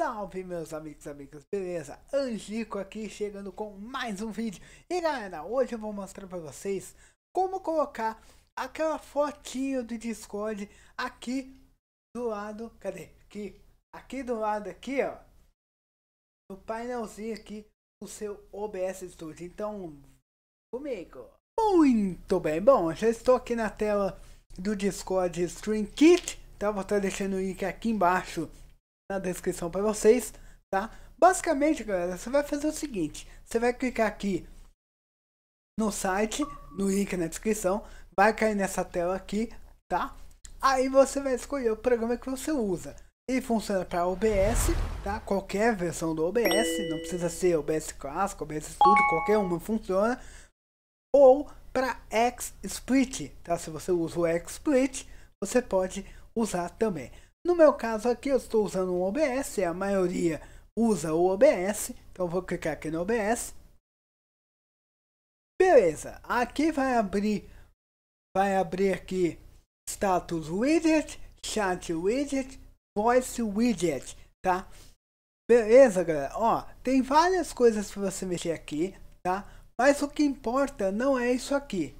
Salve meus amigos e amigas, beleza? Angico aqui chegando com mais um vídeo E galera, hoje eu vou mostrar pra vocês como colocar aquela fotinho do Discord aqui do lado, cadê? Aqui, aqui do lado aqui ó No painelzinho aqui do seu OBS Studio, então comigo Muito bem, bom, já estou aqui na tela do Discord Stream Kit Tá, vou estar deixando o link aqui embaixo na descrição para vocês, tá? Basicamente, galera, você vai fazer o seguinte, você vai clicar aqui no site, no link na descrição, vai cair nessa tela aqui, tá? Aí você vai escolher o programa que você usa. Ele funciona para OBS, tá? Qualquer versão do OBS, não precisa ser OBS clássico, OBS tudo, qualquer uma funciona. Ou para XSplit, tá? Se você usa o XSplit, você pode usar também. No meu caso aqui eu estou usando um OBS, a maioria usa o OBS, então vou clicar aqui no OBS. Beleza, aqui vai abrir, vai abrir aqui status widget, chat widget, voice widget, tá? Beleza, galera? Ó, tem várias coisas para você mexer aqui, tá? Mas o que importa não é isso aqui,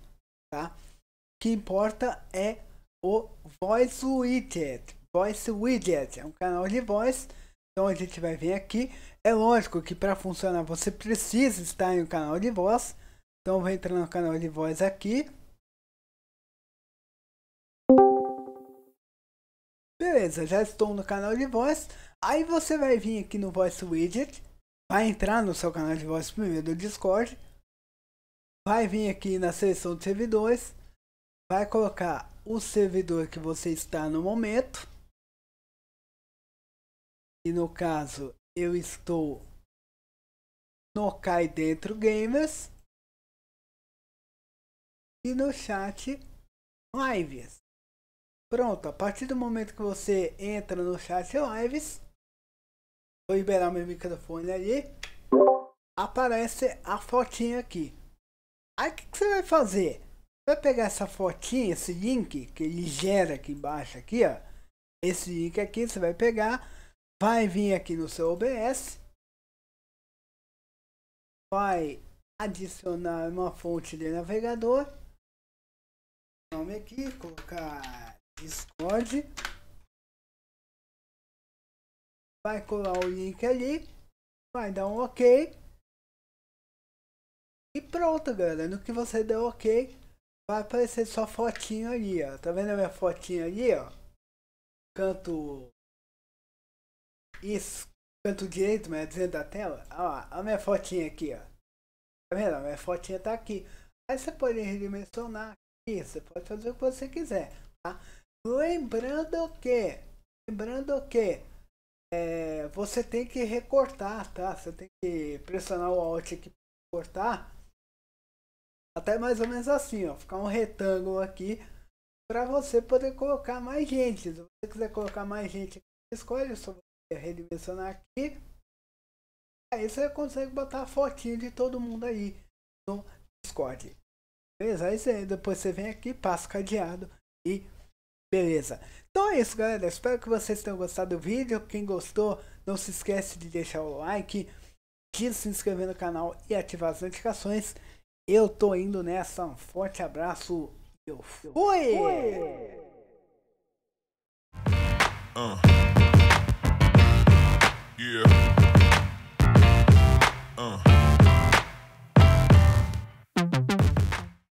tá? O que importa é o voice widget, Voice Widget, é um canal de voz. Então a gente vai vir aqui. É lógico que para funcionar você precisa estar em um canal de voz. Então vou entrar no canal de voz aqui. Beleza, já estou no canal de voz. Aí você vai vir aqui no Voice Widget. Vai entrar no seu canal de voz primeiro do Discord. Vai vir aqui na seleção de servidores. Vai colocar o servidor que você está no momento. E no caso, eu estou no Cai Dentro Gamers e no chat Lives. Pronto, a partir do momento que você entra no chat Lives, vou liberar meu microfone ali, aparece a fotinha aqui. Aí o que, que, você vai fazer? Vai pegar essa fotinha, esse link que ele gera aqui embaixo aqui, ó. Esse link aqui você vai pegar vai vir aqui no seu OBS, vai adicionar uma fonte de navegador, nome aqui, colocar Discord, vai colar o link ali, vai dar um OK e pronto, galera. No que você deu OK, vai aparecer sua fotinho ali, ó. Tá vendo a minha fotinha ali, ó? Canto isso, canto direito, mas dentro da tela, a minha fotinha aqui, ó. Tá vendo? A minha fotinha tá aqui. Aí você pode redimensionar aqui, você pode fazer o que você quiser, tá? Lembrando que, lembrando que, é, você tem que recortar, tá? Você tem que pressionar o Alt aqui para cortar. Até mais ou menos assim, ó. Ficar um retângulo aqui para você poder colocar mais gente. Se você quiser colocar mais gente, escolhe sobre redimensionar aqui. Aí você consegue botar a fotinha de todo mundo aí no Discord. Beleza? Aí você, depois você vem aqui, passa o cadeado e beleza. Então é isso, galera. Espero que vocês tenham gostado do vídeo. Quem gostou, não se esquece de deixar o like, de se inscrever no canal e ativar as notificações. Eu tô indo nessa. Um forte abraço. Eu fui! Uh.